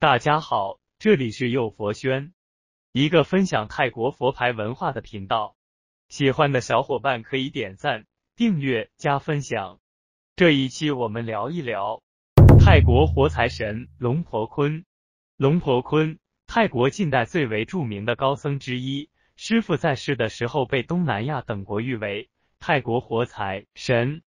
大家好，这里是佑佛轩，一个分享泰国佛牌文化的频道。喜欢的小伙伴可以点赞、订阅、加分享。这一期我们聊一聊泰国活财神龙婆坤。龙婆坤，泰国近代最为著名的高僧之一，师傅在世的时候被东南亚等国誉为泰国活财神。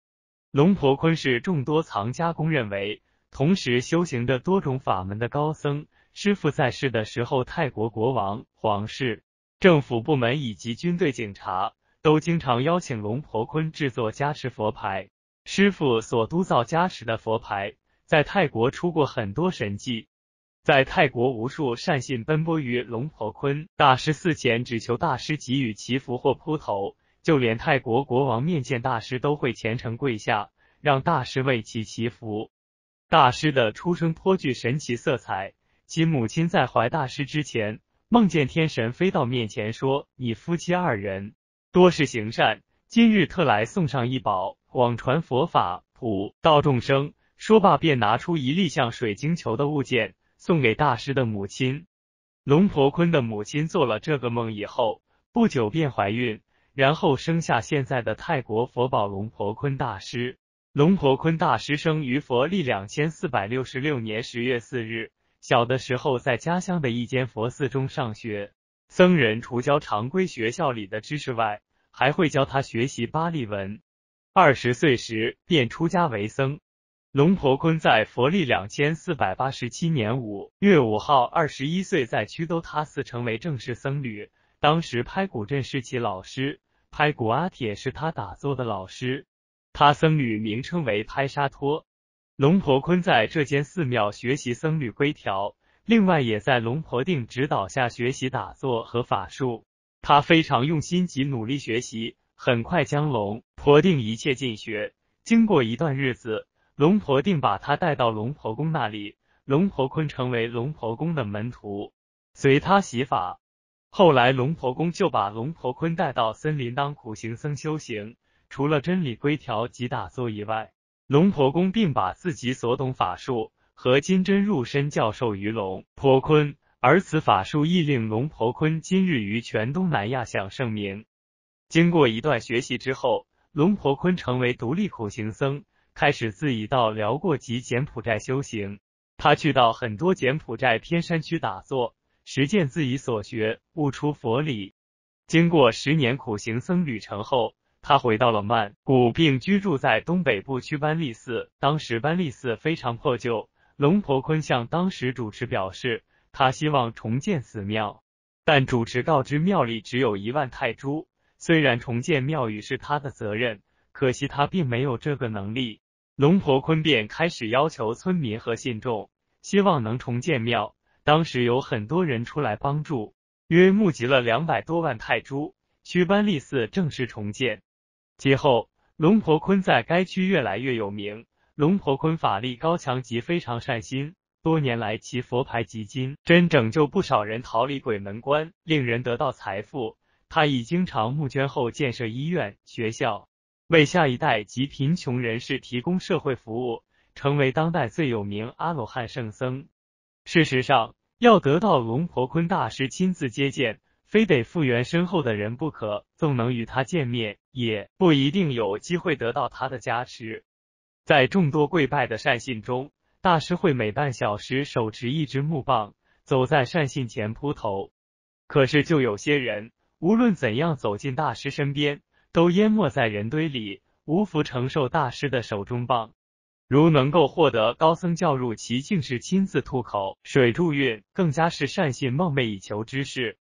龙婆坤是众多藏家公认为。同时修行着多种法门的高僧师傅在世的时候，泰国国王、皇室、政府部门以及军队警察都经常邀请龙婆坤制作加持佛牌。师傅所督造加持的佛牌，在泰国出过很多神迹。在泰国，无数善信奔波于龙婆坤大师寺前，只求大师给予祈福或铺头。就连泰国国王面见大师，都会虔诚跪下，让大师为其祈福。大师的出生颇具神奇色彩，其母亲在怀大师之前梦见天神飞到面前说：“你夫妻二人多是行善，今日特来送上一宝，广传佛法，普道众生。”说罢便拿出一粒像水晶球的物件送给大师的母亲龙婆坤的母亲。做了这个梦以后，不久便怀孕，然后生下现在的泰国佛宝龙婆坤大师。龙婆坤大师生于佛历两千四百六十六年十月四日，小的时候在家乡的一间佛寺中上学。僧人除教常规学校里的知识外，还会教他学习巴利文。二十岁时便出家为僧。龙婆坤在佛历两千四百八十七年五月五号，二十一岁在屈都他寺成为正式僧侣。当时拍古镇是其老师，拍古阿铁是他打坐的老师。他僧侣名称为拍沙托龙婆坤，在这间寺庙学习僧侣规条，另外也在龙婆定指导下学习打坐和法术。他非常用心及努力学习，很快将龙婆定一切尽学。经过一段日子，龙婆定把他带到龙婆宫那里，龙婆坤成为龙婆宫的门徒，随他习法。后来龙婆宫就把龙婆坤带到森林当苦行僧修行。除了真理规条及打坐以外，龙婆公并把自己所懂法术和金针入身教授于龙婆坤，而此法术亦令龙婆坤今日于全东南亚享盛名。经过一段学习之后，龙婆坤成为独立苦行僧，开始自己到辽国及柬埔寨修行。他去到很多柬埔寨偏山区打坐，实践自己所学，悟出佛理。经过十年苦行僧旅程后。他回到了曼谷，并居住在东北部区班利寺。当时班利寺非常破旧，龙婆坤向当时主持表示，他希望重建此庙，但主持告知庙里只有一万泰铢。虽然重建庙宇是他的责任，可惜他并没有这个能力。龙婆坤便开始要求村民和信众，希望能重建庙。当时有很多人出来帮助，约募集了两百多万泰铢，区班利寺正式重建。其后，龙婆坤在该区越来越有名。龙婆坤法力高强及非常善心，多年来其佛牌集金真拯救不少人逃离鬼门关，令人得到财富。他已经常募捐后建设医院、学校，为下一代及贫穷人士提供社会服务，成为当代最有名阿罗汉圣僧。事实上，要得到龙婆坤大师亲自接见，非得复原身后的人不可。纵能与他见面。也不一定有机会得到他的加持。在众多跪拜的善信中，大师会每半小时手持一支木棒，走在善信前铺头。可是，就有些人无论怎样走进大师身边，都淹没在人堆里，无福承受大师的手中棒。如能够获得高僧教入其境是亲自吐口水助运，更加是善信梦寐以求之事。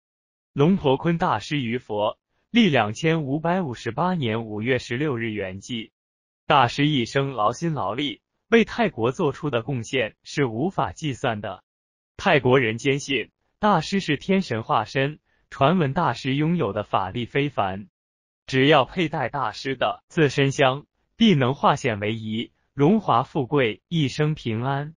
龙婆坤大师于佛。历两千五百五十八年五月十六日圆寂。大师一生劳心劳力，为泰国做出的贡献是无法计算的。泰国人坚信大师是天神化身，传闻大师拥有的法力非凡，只要佩戴大师的自身香，必能化险为夷，荣华富贵，一生平安。